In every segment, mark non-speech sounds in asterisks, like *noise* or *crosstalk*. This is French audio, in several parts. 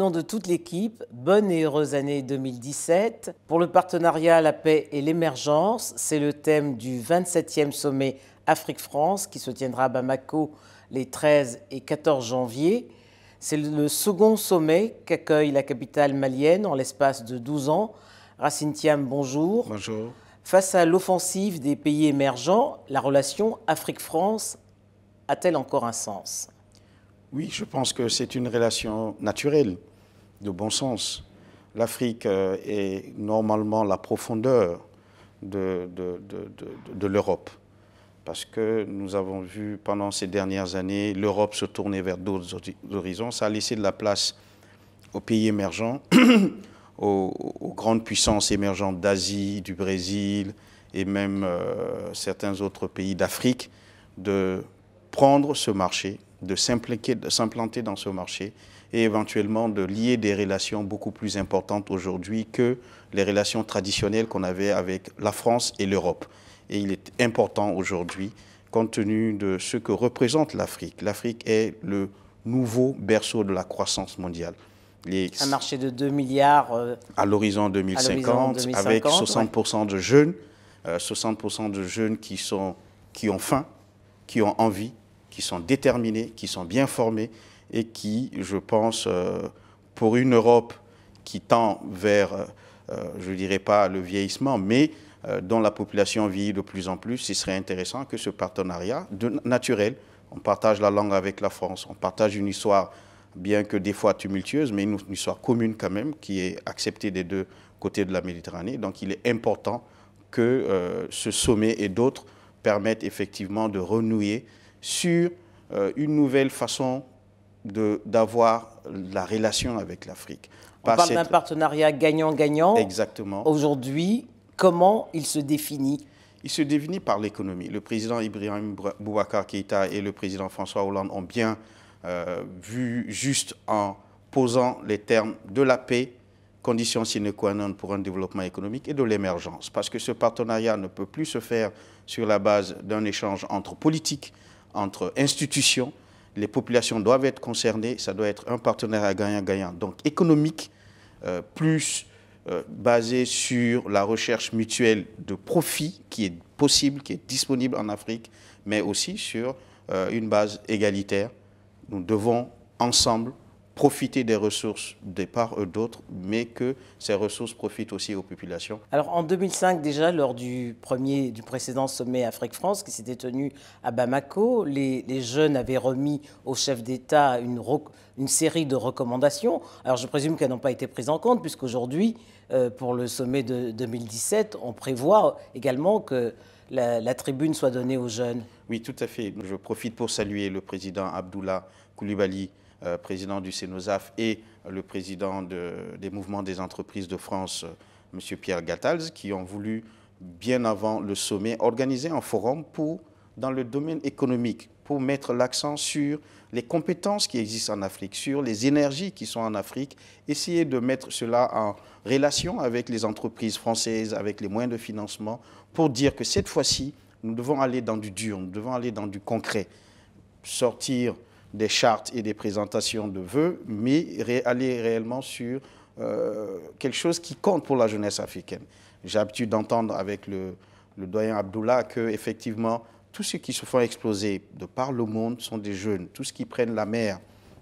nom de toute l'équipe, bonne et heureuse année 2017. Pour le partenariat, la paix et l'émergence, c'est le thème du 27e sommet Afrique-France qui se tiendra à Bamako les 13 et 14 janvier. C'est le second sommet qu'accueille la capitale malienne en l'espace de 12 ans. Racine Thiam, bonjour. Bonjour. Face à l'offensive des pays émergents, la relation Afrique-France a-t-elle encore un sens Oui, je pense que c'est une relation naturelle de bon sens. L'Afrique euh, est normalement la profondeur de, l'Europe, parce que nous avons vu pendant ces dernières années l'Europe se tourner vers d'autres horizons. Ça a laissé de la place aux pays émergents, *coughs* aux, grandes puissances émergentes d'Asie, du Brésil et même euh, certains autres pays d'Afrique de prendre ce marché de s'implanter dans ce marché et éventuellement de lier des relations beaucoup plus importantes aujourd'hui que les relations traditionnelles qu'on avait avec la France et l'Europe. Et il est important aujourd'hui, compte tenu de ce que représente l'Afrique. L'Afrique est le nouveau berceau de la croissance mondiale. Un marché de 2 milliards euh, à l'horizon 2050, avec 60% de jeunes, 60% euh, de jeunes qui, sont, qui ont faim, qui ont envie, qui sont déterminés, qui sont bien formés et qui, je pense, euh, pour une Europe qui tend vers, euh, euh, je ne dirais pas le vieillissement, mais dont la population vieillit de plus en plus, il serait intéressant que ce partenariat de, naturel, on partage la langue avec la France, on partage une histoire, bien que des fois tumultueuse, mais une, histoire commune quand même, qui est acceptée des deux côtés de la Méditerranée. Donc il est important que ce sommet et d'autres permettent effectivement de renouer sur euh, une nouvelle façon d'avoir la relation avec l'Afrique. On parle d'un partenariat gagnant-gagnant. Exactement. Aujourd'hui, comment il se définit il se définit par l'économie. Le président Ibrahim Boubacar Keïta et le président François Hollande ont bien euh, vu, juste en posant les termes de la paix, condition sine qua non pour un développement économique et de l'émergence. Parce que ce partenariat ne peut plus se faire sur la base d'un échange entre politiques, entre institutions. Les populations doivent être concernées. Ça doit être un partenariat gagnant-gagnant. Donc économique, euh, plus euh, basé sur la recherche mutuelle de profit qui est possible, qui est disponible en Afrique, mais aussi sur euh, une base égalitaire. Nous devons ensemble profiter des ressources des parts euh, d'autres, mais que ces ressources profitent aussi aux populations. Alors en 2005 déjà, lors du, premier, du précédent sommet Afrique-France qui s'était tenu à Bamako, les, les, jeunes avaient remis au chef d'État une, une, série de recommandations. Alors je présume qu'elles n'ont pas été prises en compte, puisqu'aujourd'hui, euh, pour le sommet de 2017, on prévoit également que la, la, tribune soit donnée aux jeunes. Oui, tout à fait. Je profite pour saluer le président Abdullah Koulibaly, euh, président du CENOSAF, et le président des mouvements des entreprises de France, euh, M. Pierre Gattals, qui ont voulu, bien avant le sommet, organiser un forum pour, dans le domaine économique pour mettre l'accent sur les compétences qui existent en Afrique, sur les énergies qui sont en Afrique, essayer de mettre cela en relation avec les entreprises françaises, avec les moyens de financement, pour dire que cette fois-ci, nous devons aller dans du dur, nous devons aller dans du concret, sortir des chartes et des présentations de vœux, mais aller réellement sur euh, quelque chose qui compte pour la jeunesse africaine. J'ai l'habitude d'entendre avec le, doyen Abdullah que effectivement tous ceux qui se font exploser de par le monde sont des jeunes. Tous ceux qui prennent la mer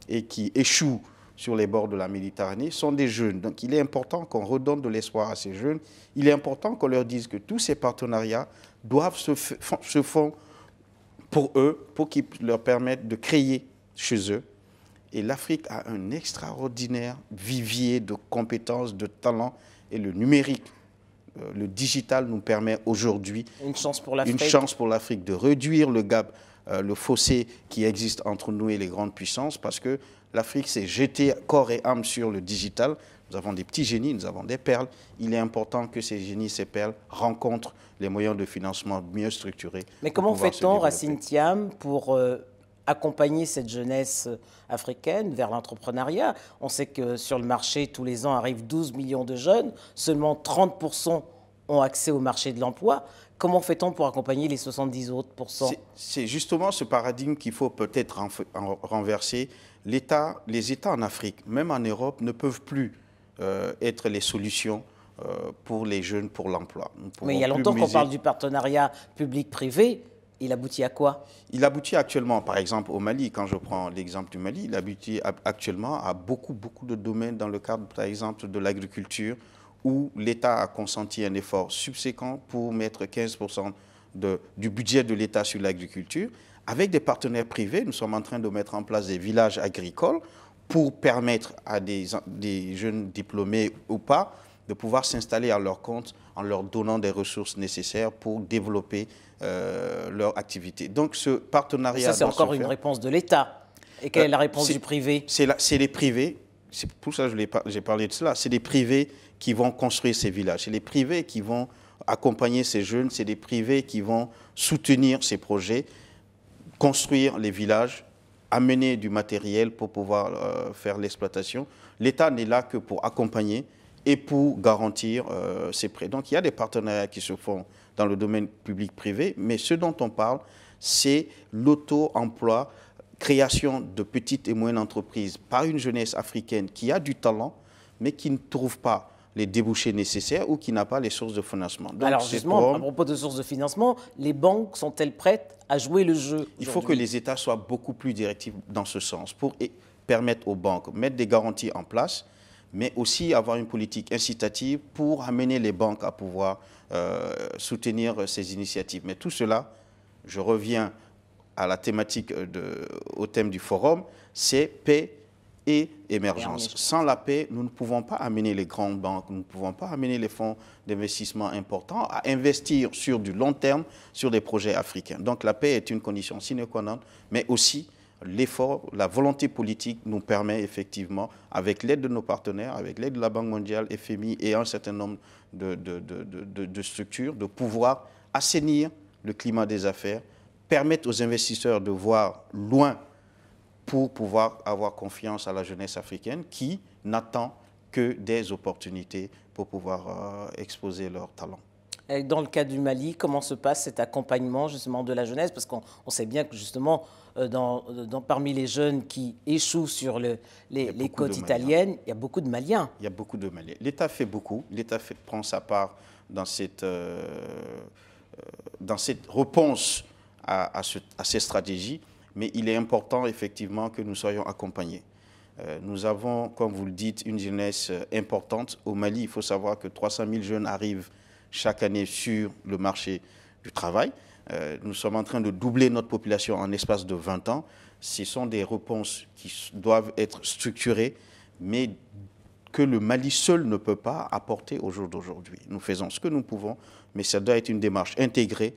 et qui échouent sur les bords de la Méditerranée sont des jeunes. Donc il est important qu'on redonne de l'espoir à ces jeunes. Il est important qu'on leur dise que tous ces partenariats doivent se, se font pour eux, pour qu'ils leur permettent de créer chez eux. Et l'Afrique a un extraordinaire vivier de compétences, de talents et le numérique. Euh, le digital nous permet aujourd'hui une chance pour l'Afrique de réduire le gap, euh, le fossé qui existe entre nous et les grandes puissances parce que l'Afrique s'est jetée corps et âme sur le digital. Nous avons des petits génies, nous avons des perles. Il est important que ces génies, ces perles, rencontrent les moyens de financement mieux structurés. Mais comment fait-on, Racine Thiam, pour euh, accompagner cette jeunesse africaine vers l'entrepreneuriat. On sait que sur le marché, tous les ans arrivent 12 millions de jeunes, seulement 30% ont accès au marché de l'emploi. Comment fait-on pour accompagner les 70 autres C'est justement ce paradigme qu'il faut peut-être renverser. les États en Afrique, même en Europe, ne peuvent plus euh, être les solutions euh, pour les jeunes, pour l'emploi. Mais il y a longtemps qu'on parle du partenariat public-privé. Il aboutit à quoi Il aboutit actuellement, par exemple au Mali, quand je prends l'exemple du Mali, il aboutit actuellement à beaucoup, beaucoup de domaines dans le cadre, par exemple, de l'agriculture, où l'État a consenti un effort subséquent pour mettre 15% du budget de l'État sur l'agriculture. Avec des partenaires privés, nous sommes en train de mettre en place des villages agricoles pour permettre à des, des jeunes diplômés ou pas de pouvoir s'installer à leur compte en leur donnant des ressources nécessaires pour développer euh, leur activité. Donc ce partenariat... ça, c'est encore une réponse de l'État. Et quelle est la réponse du privé C'est les privés, c'est pour ça que j'ai parlé de cela, c'est les privés qui vont construire ces villages, c'est les privés qui vont accompagner ces jeunes, c'est les privés qui vont soutenir ces projets, construire les villages, amener du matériel pour pouvoir euh, faire l'exploitation. L'État n'est là que pour accompagner, et pour garantir euh, ces prêts. Donc il y a des partenariats qui se font dans le domaine public-privé, mais ce dont on parle, c'est l'auto-emploi, création de petites et moyennes entreprises par une jeunesse africaine qui a du talent, mais qui ne trouve pas les débouchés nécessaires ou qui n'a pas les sources de financement. Alors justement, à propos de sources de financement, les banques sont-elles prêtes à jouer le jeu Il faut que les États soient beaucoup plus directifs dans ce sens pour permettre aux banques de mettre des garanties en place, mais aussi avoir une politique incitative pour amener les banques à pouvoir euh, soutenir ces initiatives. Mais tout cela, je reviens à la thématique, de, au thème du forum, c'est paix et émergence. Sans la paix, nous ne pouvons pas amener les grandes banques, nous ne pouvons pas amener les fonds d'investissement importants à investir sur du long terme sur des projets africains. Donc la paix est une condition sine qua non, mais aussi l'effort, la volonté politique nous permet effectivement, avec l'aide de nos partenaires, avec l'aide de la Banque mondiale, FMI et un certain nombre de, structures, de pouvoir assainir le climat des affaires, permettre aux investisseurs de voir loin pour pouvoir avoir confiance à la jeunesse africaine qui n'attend que des opportunités pour pouvoir euh, exposer leurs talents dans le cas du Mali, comment se passe cet accompagnement justement de la jeunesse Parce qu'on sait bien que justement, euh, euh, dans, parmi les jeunes qui échouent sur le, les, côtes italiennes, il y a beaucoup de Maliens. Il y a beaucoup de Maliens. L'État fait beaucoup. L'État prend sa part dans cette, euh, dans cette réponse à, ces stratégies, mais il est important effectivement que nous soyons accompagnés. nous avons, comme vous le dites, une jeunesse importante. Au Mali, il faut savoir que 300 000 jeunes arrivent chaque année sur le marché du travail. Euh, nous sommes en train de doubler notre population en espace de 20 ans. Ce sont des réponses qui doivent être structurées, mais que le Mali seul ne peut pas apporter au jour d'aujourd'hui. Nous faisons ce que nous pouvons, mais ça doit être une démarche intégrée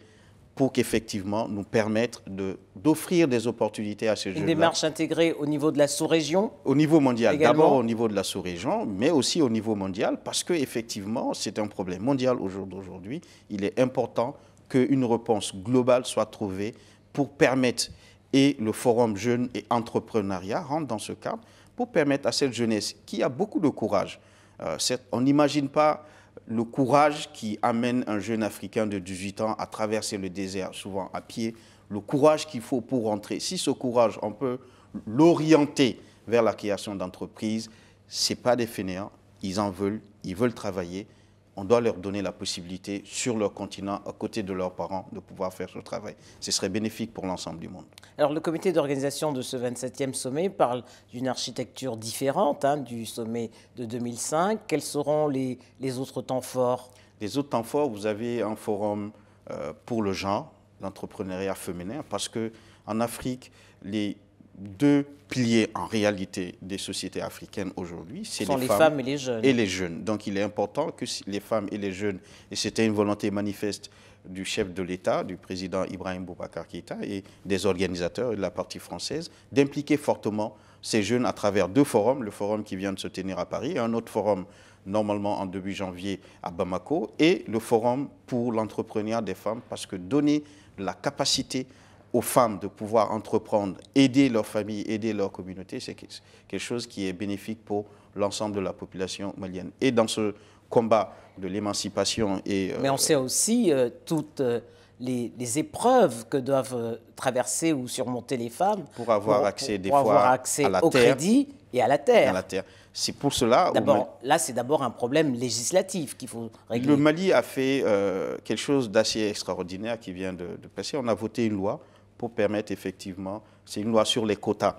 pour qu'effectivement nous permettre d'offrir des opportunités à ces jeunes Une démarche intégrée au niveau de la sous-région Au niveau mondial, d'abord au niveau de la sous-région, mais aussi au niveau mondial, parce qu'effectivement c'est un problème mondial au jour d'aujourd'hui. Il est important qu'une réponse globale soit trouvée pour permettre, et le Forum Jeunes et Entrepreneuriat rentre dans ce cadre, pour permettre à cette jeunesse qui a beaucoup de courage, euh, on n'imagine pas le courage qui amène un jeune Africain de 18 ans à traverser le désert, souvent à pied, le courage qu'il faut pour rentrer. Si ce courage, on peut l'orienter vers la création d'entreprises, ce n'est pas des fainéants, ils en veulent, ils veulent travailler, on doit leur donner la possibilité, sur leur continent, à côté de leurs parents, de pouvoir faire ce travail. Ce serait bénéfique pour l'ensemble du monde. Alors, le comité d'organisation de ce 27e sommet parle d'une architecture différente hein, du sommet de 2005. Quels seront les, autres temps forts Les autres temps forts, vous avez un forum euh, pour le genre, l'entrepreneuriat féminin, parce qu'en Afrique, les deux piliers en réalité des sociétés africaines aujourd'hui, c'est les, les, femmes, et les jeunes. Et les jeunes. Donc il est important que les femmes et les jeunes, et c'était une volonté manifeste du chef de l'État, du président Ibrahim Boubacar Keïta et des organisateurs de la partie française, d'impliquer fortement ces jeunes à travers deux forums, le forum qui vient de se tenir à Paris et un autre forum normalement en début janvier à Bamako et le forum pour l'entrepreneuriat des femmes parce que donner la capacité aux femmes de pouvoir entreprendre, aider leur famille, aider leur communauté, c'est quelque chose qui est bénéfique pour l'ensemble de la population malienne. Et dans ce combat de l'émancipation et... Euh, Mais on sait aussi euh, toutes euh, les, épreuves que doivent traverser ou surmonter les femmes pour avoir accès des pour fois avoir accès à la au terre, crédit et à la terre. C'est pour cela... D'abord, Là, c'est d'abord un problème législatif qu'il faut régler. Le Mali a fait quelque chose d'assez extraordinaire qui vient de passer. On a voté une loi pour permettre effectivement, c'est une loi sur les quotas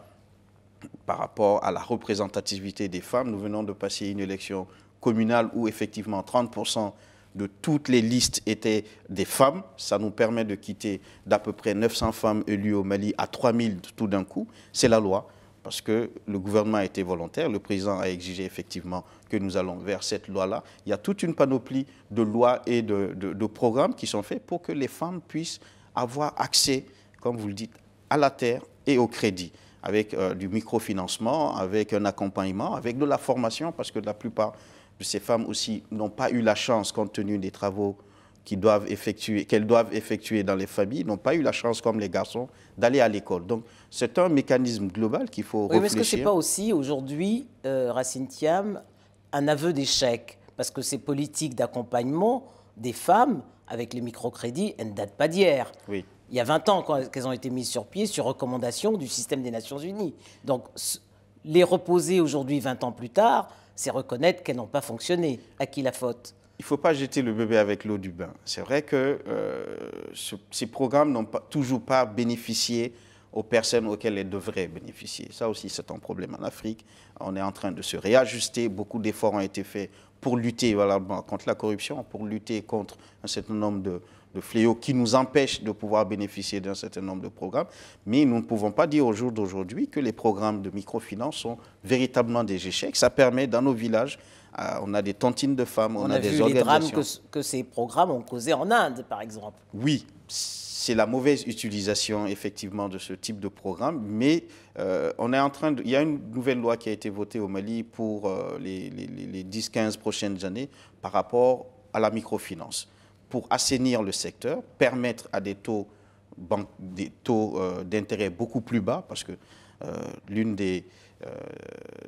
par rapport à la représentativité des femmes. Nous venons de passer une élection communale où effectivement 30% de toutes les listes étaient des femmes. Ça nous permet de quitter d'à peu près 900 femmes élues au Mali à 3000 tout d'un coup. C'est la loi parce que le gouvernement a été volontaire, le président a exigé effectivement que nous allons vers cette loi-là. Il y a toute une panoplie de lois et de, de programmes qui sont faits pour que les femmes puissent avoir accès comme vous le dites, à la terre et au crédit, avec euh, du microfinancement, avec un accompagnement, avec de la formation, parce que la plupart de ces femmes aussi n'ont pas eu la chance, compte tenu des travaux qu'elles doivent, effectuer, doivent dans les familles, n'ont pas eu la chance, comme les garçons, d'aller à l'école. Donc c'est un mécanisme global qu'il faut mais est-ce que ce n'est pas aussi, aujourd'hui, euh, Racine Thiam, un aveu d'échec Parce que ces politiques d'accompagnement des femmes avec les microcrédits, elles ne datent pas d'hier. Oui il y a 20 ans qu'elles ont été mises sur pied sur recommandation du système des Nations Unies. Donc les reposer aujourd'hui, 20 ans plus tard, c'est reconnaître qu'elles n'ont pas fonctionné. À qui la faute il ne faut pas jeter le bébé avec l'eau du bain. C'est vrai que euh, ces programmes n'ont pas, toujours pas bénéficié aux personnes auxquelles elles devraient bénéficier. Ça aussi, c'est un problème en Afrique. On est en train de se réajuster. Beaucoup d'efforts ont été faits pour lutter contre la corruption, pour lutter contre un certain nombre de, le fléau qui nous empêche de pouvoir bénéficier d'un certain nombre de programmes. Mais nous ne pouvons pas dire au jour d'aujourd'hui que les programmes de microfinance sont véritablement des échecs. Ça permet dans nos villages, euh, on a des tontines de femmes, on, on a, des vu les drames que, que ces programmes ont causé en Inde, par exemple. Oui, c'est la mauvaise utilisation effectivement de ce type de programme, mais euh, on est en train de, il y a une nouvelle loi qui a été votée au Mali pour euh, les, les 10-15 prochaines années par rapport à la microfinance pour assainir le secteur, permettre à des taux des taux euh, d'intérêt beaucoup plus bas, parce que euh, l'une euh,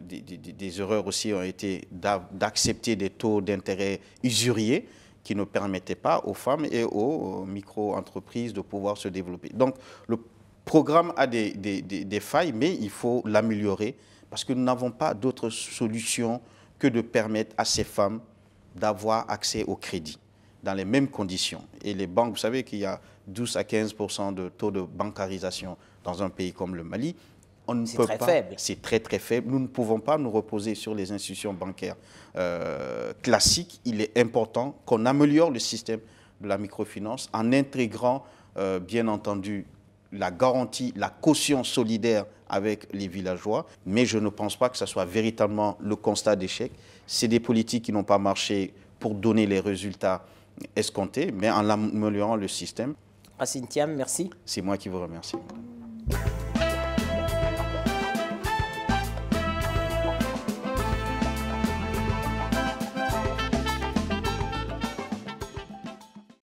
des, des, erreurs aussi ont été d'accepter des taux d'intérêt usuriers qui ne permettaient pas aux femmes et aux micro-entreprises de pouvoir se développer. Donc le programme a des, des failles, mais il faut l'améliorer, parce que nous n'avons pas d'autre solution que de permettre à ces femmes d'avoir accès au crédit dans les mêmes conditions. Et les banques, vous savez qu'il y a 12 à 15 de taux de bancarisation dans un pays comme le Mali. On peut très faible. C'est très très faible. Nous ne pouvons pas nous reposer sur les institutions bancaires euh, classiques. Il est important qu'on améliore le système de la microfinance en intégrant, euh, bien entendu, la garantie, la caution solidaire avec les villageois, mais je ne pense pas que ce soit véritablement le constat d'échec. C'est des politiques qui n'ont pas marché pour donner les résultats escompté, mais en améliorant le système. merci. C'est moi qui vous remercie.